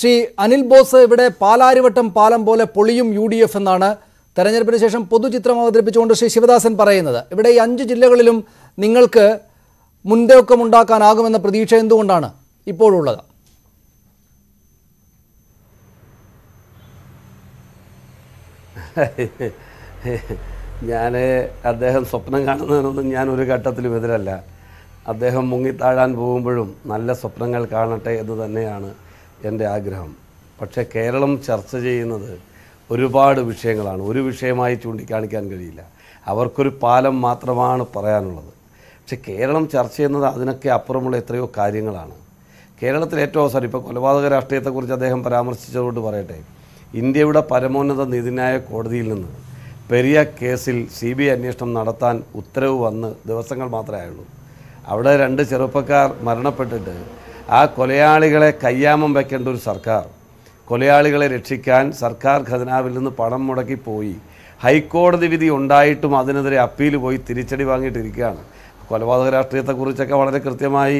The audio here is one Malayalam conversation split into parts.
ശ്രീ അനിൽ ബോസ് ഇവിടെ പാലാരിവട്ടം പാലം പോലെ പൊളിയും യു ഡി എഫ് എന്നാണ് തെരഞ്ഞെടുപ്പിന് ശേഷം പൊതുചിത്രം അവതരിപ്പിച്ചുകൊണ്ട് ശ്രീ ശിവദാസൻ പറയുന്നത് ഇവിടെ ഈ അഞ്ച് ജില്ലകളിലും നിങ്ങൾക്ക് ഉണ്ടാക്കാനാകുമെന്ന പ്രതീക്ഷ എന്തുകൊണ്ടാണ് ഇപ്പോഴുള്ളത് ഞാൻ അദ്ദേഹം സ്വപ്നം കാണുന്നതിനൊന്നും ഞാൻ ഒരു ഘട്ടത്തിലും എതിരല്ല അദ്ദേഹം മുങ്ങിത്താഴാൻ പോകുമ്പോഴും നല്ല സ്വപ്നങ്ങൾ കാണട്ടെ എന്ന് തന്നെയാണ് എൻ്റെ ആഗ്രഹം പക്ഷേ കേരളം ചർച്ച ചെയ്യുന്നത് ഒരുപാട് വിഷയങ്ങളാണ് ഒരു വിഷയമായി ചൂണ്ടിക്കാണിക്കാൻ കഴിയില്ല അവർക്കൊരു പാലം മാത്രമാണ് പറയാനുള്ളത് പക്ഷെ കേരളം ചർച്ച ചെയ്യുന്നത് അതിനൊക്കെ അപ്പുറമുള്ള എത്രയോ കാര്യങ്ങളാണ് കേരളത്തിൽ ഏറ്റവും അവസരം ഇപ്പോൾ കൊലപാതക രാഷ്ട്രീയത്തെക്കുറിച്ച് അദ്ദേഹം പരാമർശിച്ചതുകൊണ്ട് പറയട്ടെ ഇന്ത്യയുടെ പരമോന്നത നീതിന്യായ കോടതിയിൽ നിന്ന് പെരിയ കേസിൽ സി ബി ഐ അന്വേഷണം നടത്താൻ ഉത്തരവ് വന്ന് ദിവസങ്ങൾ മാത്രമേ ആയുള്ളൂ അവിടെ രണ്ട് ചെറുപ്പക്കാർ മരണപ്പെട്ടിട്ട് ആ കൊലയാളികളെ കയ്യാമം വയ്ക്കേണ്ട ഒരു സർക്കാർ കൊലയാളികളെ രക്ഷിക്കാൻ സർക്കാർ ഖജനാവിൽ നിന്ന് പണം മുടക്കി പോയി ഹൈക്കോടതി വിധി ഉണ്ടായിട്ടും അതിനെതിരെ അപ്പീൽ പോയി തിരിച്ചടി വാങ്ങിയിട്ടിരിക്കുകയാണ് കൊലപാതക രാഷ്ട്രീയത്തെക്കുറിച്ചൊക്കെ വളരെ കൃത്യമായി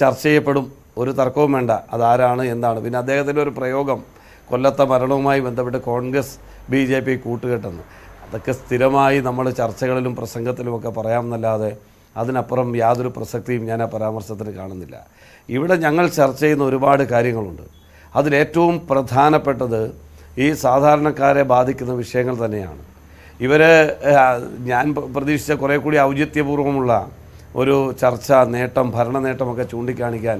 ചർച്ച ചെയ്യപ്പെടും ഒരു തർക്കവും വേണ്ട അതാരാണ് എന്താണ് പിന്നെ അദ്ദേഹത്തിൻ്റെ ഒരു പ്രയോഗം കൊല്ലത്തെ മരണവുമായി ബന്ധപ്പെട്ട് കോൺഗ്രസ് ബി ജെ പി കൂട്ടുകെട്ടെന്ന് അതൊക്കെ സ്ഥിരമായി നമ്മൾ ചർച്ചകളിലും പ്രസംഗത്തിലുമൊക്കെ പറയാമെന്നല്ലാതെ അതിനപ്പുറം യാതൊരു പ്രസക്തിയും ഞാൻ ആ പരാമർശത്തിന് കാണുന്നില്ല ഇവിടെ ഞങ്ങൾ ചർച്ച ചെയ്യുന്ന ഒരുപാട് കാര്യങ്ങളുണ്ട് അതിലേറ്റവും പ്രധാനപ്പെട്ടത് ഈ സാധാരണക്കാരെ ബാധിക്കുന്ന വിഷയങ്ങൾ തന്നെയാണ് ഇവർ ഞാൻ പ്രതീക്ഷിച്ച കുറേ കൂടി ഔചിത്യപൂർവ്വമുള്ള ഒരു ചർച്ച നേട്ടം ഭരണ നേട്ടമൊക്കെ ചൂണ്ടിക്കാണിക്കാൻ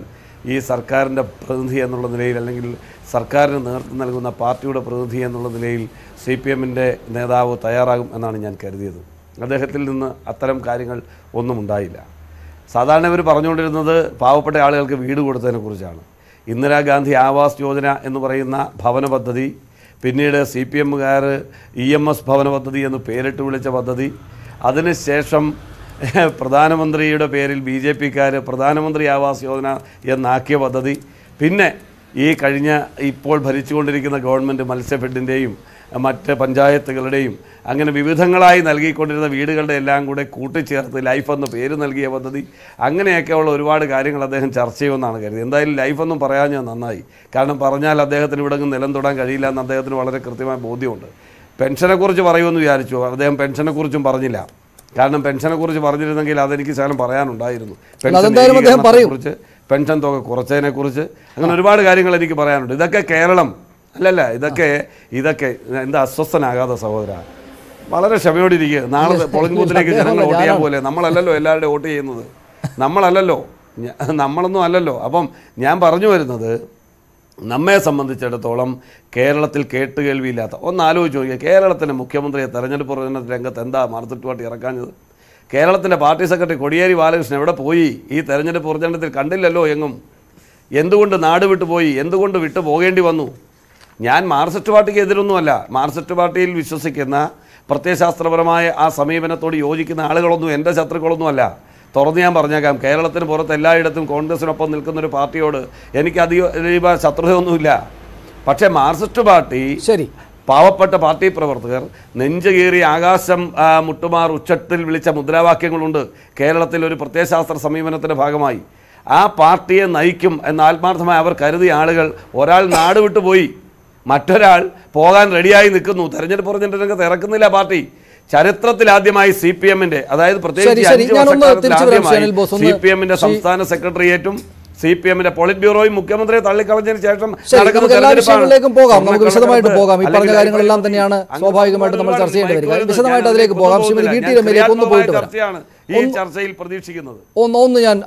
ഈ സർക്കാരിൻ്റെ പ്രതിനിധി എന്നുള്ള നിലയിൽ അല്ലെങ്കിൽ സർക്കാരിന് നേതൃത്വം നൽകുന്ന പാർട്ടിയുടെ പ്രതിനിധി എന്നുള്ള നിലയിൽ സി പി എമ്മിൻ്റെ നേതാവ് തയ്യാറാകും എന്നാണ് ഞാൻ കരുതിയത് അദ്ദേഹത്തിൽ നിന്ന് അത്തരം കാര്യങ്ങൾ ഒന്നും ഉണ്ടായില്ല സാധാരണ ഇവർ പറഞ്ഞുകൊണ്ടിരുന്നത് പാവപ്പെട്ട ആളുകൾക്ക് വീട് കൊടുത്തതിനെക്കുറിച്ചാണ് ഇന്ദിരാഗാന്ധി ആവാസ് യോജന എന്ന് പറയുന്ന ഭവന പദ്ധതി പിന്നീട് സി പി എമ്മുകാർ ഇ എം എസ് ഭവന പദ്ധതി എന്ന് പേരിട്ട് വിളിച്ച പദ്ധതി അതിനുശേഷം പ്രധാനമന്ത്രിയുടെ പേരിൽ ബി ജെ പിക്കാർ പ്രധാനമന്ത്രി ആവാസ് യോജന എന്നാക്കിയ പദ്ധതി പിന്നെ ഈ കഴിഞ്ഞ ഇപ്പോൾ ഭരിച്ചുകൊണ്ടിരിക്കുന്ന ഗവൺമെൻറ് മത്സ്യഫെഡിൻ്റെയും മറ്റ് പഞ്ചായത്തുകളുടെയും അങ്ങനെ വിവിധങ്ങളായി നൽകിക്കൊണ്ടിരുന്ന വീടുകളുടെ എല്ലാം കൂടെ കൂട്ടിച്ചേർത്ത് ലൈഫ് എന്ന പേര് നൽകിയ പദ്ധതി അങ്ങനെയൊക്കെയുള്ള ഒരുപാട് കാര്യങ്ങൾ അദ്ദേഹം ചർച്ച ചെയ്യുമെന്നാണ് കരുതി എന്തായാലും ലൈഫൊന്നും ഞാൻ നന്നായി കാരണം പറഞ്ഞാൽ അദ്ദേഹത്തിന് ഇവിടെ നിലം തൊടാൻ കഴിയില്ല എന്ന് അദ്ദേഹത്തിന് വളരെ കൃത്യമായ ബോധ്യമുണ്ട് പെൻഷനെക്കുറിച്ച് പറയുമെന്ന് വിചാരിച്ചു അദ്ദേഹം പെൻഷനെക്കുറിച്ചും പറഞ്ഞില്ല കാരണം പെൻഷനെക്കുറിച്ച് പറഞ്ഞിരുന്നെങ്കിൽ അതെനിക്ക് ശകലം പറയാനുണ്ടായിരുന്നു പെൻഷനെ കുറിച്ച് പെൻഷൻ തുക കുറച്ചതിനെക്കുറിച്ച് അങ്ങനെ ഒരുപാട് കാര്യങ്ങൾ എനിക്ക് പറയാനുണ്ട് ഇതൊക്കെ കേരളം അല്ലല്ല ഇതൊക്കെ ഇതൊക്കെ എന്താ അസ്വസ്ഥനാകാതെ സഹോദര വളരെ ക്ഷമയോടിരിക്കുക നാളെ പോളിംഗ് ബൂത്തിലേക്ക് ജനങ്ങൾ വോട്ട് ചെയ്യാൻ പോലെ നമ്മളല്ലല്ലോ എല്ലാവരുടെയും വോട്ട് ചെയ്യുന്നത് നമ്മളല്ലല്ലോ നമ്മളൊന്നും അല്ലല്ലോ അപ്പം ഞാൻ പറഞ്ഞു വരുന്നത് നമ്മെ സംബന്ധിച്ചിടത്തോളം കേരളത്തിൽ കേട്ടുകേൾവിയില്ലാത്ത ഒന്ന് ആലോചിച്ച് നോക്കിയാൽ കേരളത്തിലെ മുഖ്യമന്ത്രിയെ തെരഞ്ഞെടുപ്പ് പ്രചരണ രംഗത്ത് എന്താ മാർത്തിട്ട് ഇറക്കാഞ്ഞത് കേരളത്തിൻ്റെ പാർട്ടി സെക്രട്ടറി കൊടിയേരി ബാലകൃഷ്ണൻ എവിടെ പോയി ഈ തെരഞ്ഞെടുപ്പ് പ്രചരണത്തിൽ കണ്ടില്ലല്ലോ എങ്ങും എന്തുകൊണ്ട് നാട് വിട്ടുപോയി എന്തുകൊണ്ട് വിട്ടു പോകേണ്ടി വന്നു ഞാൻ മാർസറ്റ് പാർട്ടിക്ക് എതിരൊന്നുമല്ല മാർസറ്റ് പാർട്ടിയിൽ വിശ്വസിക്കുന്ന പ്രത്യയശാസ്ത്രപരമായ ആ സമീപനത്തോട് യോജിക്കുന്ന ആളുകളൊന്നും എൻ്റെ ശത്രുക്കളൊന്നുമല്ല തുറന്ന് ഞാൻ പറഞ്ഞേക്കാം കേരളത്തിന് പുറത്ത് എല്ലായിടത്തും കോൺഗ്രസിനൊപ്പം നിൽക്കുന്നൊരു പാർട്ടിയോട് എനിക്ക് അധിക ശത്രുതയൊന്നുമില്ല പക്ഷേ മാർസിസ്റ്റ് പാർട്ടി ശരി പാവപ്പെട്ട പാർട്ടി പ്രവർത്തകർ നെഞ്ചുകീറി ആകാശം മുട്ടുമാർ ഉച്ചത്തിൽ വിളിച്ച മുദ്രാവാക്യങ്ങളുണ്ട് കേരളത്തിൽ ഒരു പ്രത്യയശാസ്ത്ര സമീപനത്തിൻ്റെ ഭാഗമായി ആ പാർട്ടിയെ നയിക്കും എന്ന ആത്മാർത്ഥമായി അവർ കരുതിയ ആളുകൾ ഒരാൾ നാട് വിട്ടുപോയി മറ്റൊരാൾ പോകാൻ റെഡിയായി നിൽക്കുന്നു തെരഞ്ഞെടുപ്പ് പറഞ്ഞിട്ടൊക്കെ തിറക്കുന്നില്ല പാർട്ടി ചരിത്രത്തിൽ ആദ്യമായി സി പി എമ്മിന്റെ അതായത് പ്രത്യേകിച്ച് അഞ്ച് വർഷക്കാലത്തിൽ സി പി എമ്മിന്റെ സംസ്ഥാന സെക്രട്ടേറിയറ്റും സി പി എമ്മിന്റെ പോളിറ്റ് ബ്യൂറോയും മുഖ്യമന്ത്രിയെ തള്ളിക്കളഞ്ഞതിന് ശേഷം വിഷയങ്ങളിലേക്കും പോകാം നമുക്ക് വിശദമായിട്ട് പോകാം ഈ പറഞ്ഞ കാര്യങ്ങളെല്ലാം തന്നെയാണ് സ്വാഭാവികമായിട്ട് നമ്മൾ ചർച്ച ചെയ്യേണ്ടി വരിക വിശദമായിട്ട് അതിലേക്ക് പോകാം ശ്രീമതി വി ടി രമയിലേക്ക് ഈ ചർച്ചയിൽ പ്രതീക്ഷിക്കുന്നത് ഒന്ന് ഒന്ന് ഞാൻ